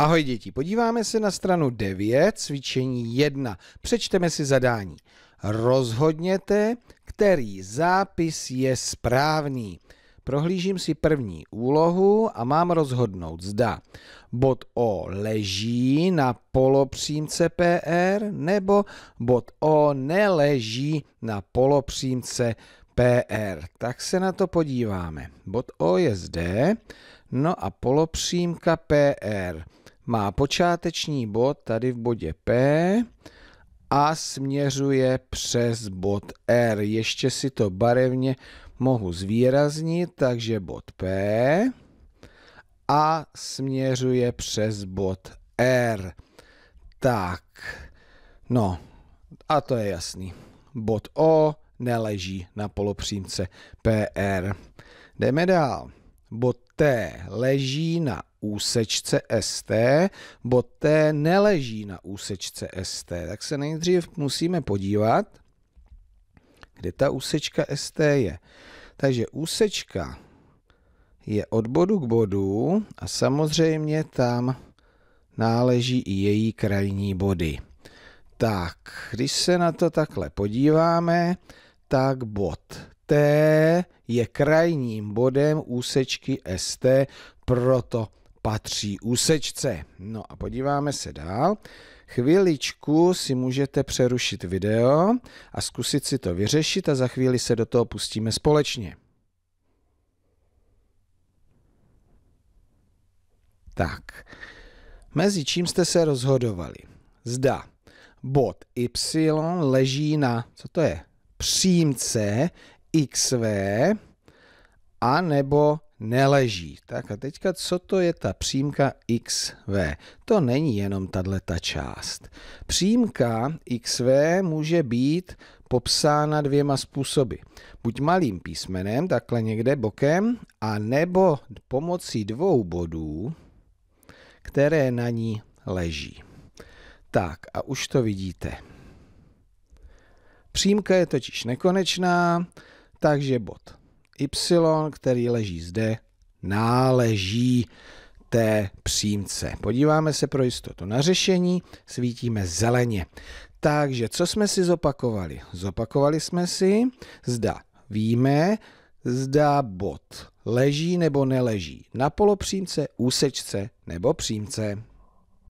Ahoj děti, podíváme se na stranu 9, cvičení 1. Přečteme si zadání. Rozhodněte, který zápis je správný. Prohlížím si první úlohu a mám rozhodnout, zda bod O leží na polopřímce PR nebo bod O neleží na polopřímce PR. Tak se na to podíváme. Bod O je zde, no a polopřímka PR má počáteční bod tady v bodě P a směřuje přes bod R. Ještě si to barevně mohu zvýraznit, takže bod P a směřuje přes bod R. Tak, no a to je jasný. Bod O neleží na polopřímce PR. Jdeme dál. Bod leží na úsečce ST, bod T neleží na úsečce ST. Tak se nejdřív musíme podívat, kde ta úsečka ST je. Takže úsečka je od bodu k bodu a samozřejmě tam náleží i její krajní body. Tak, když se na to takhle podíváme, tak bod je krajním bodem úsečky ST, proto patří úsečce. No a podíváme se dál. Chviličku si můžete přerušit video a zkusit si to vyřešit a za chvíli se do toho pustíme společně. Tak, mezi čím jste se rozhodovali? Zda bod Y leží na, co to je, přímce XV a nebo neleží. Tak a teďka, co to je ta přímka XV? To není jenom ta část. Přímka XV může být popsána dvěma způsoby. Buď malým písmenem, takhle někde bokem, a nebo pomocí dvou bodů, které na ní leží. Tak a už to vidíte. Přímka je totiž nekonečná, takže bod y, který leží zde, náleží té přímce. Podíváme se pro jistotu na řešení, svítíme zeleně. Takže co jsme si zopakovali? Zopakovali jsme si, zda víme, zda bod leží nebo neleží na polopřímce, úsečce nebo přímce.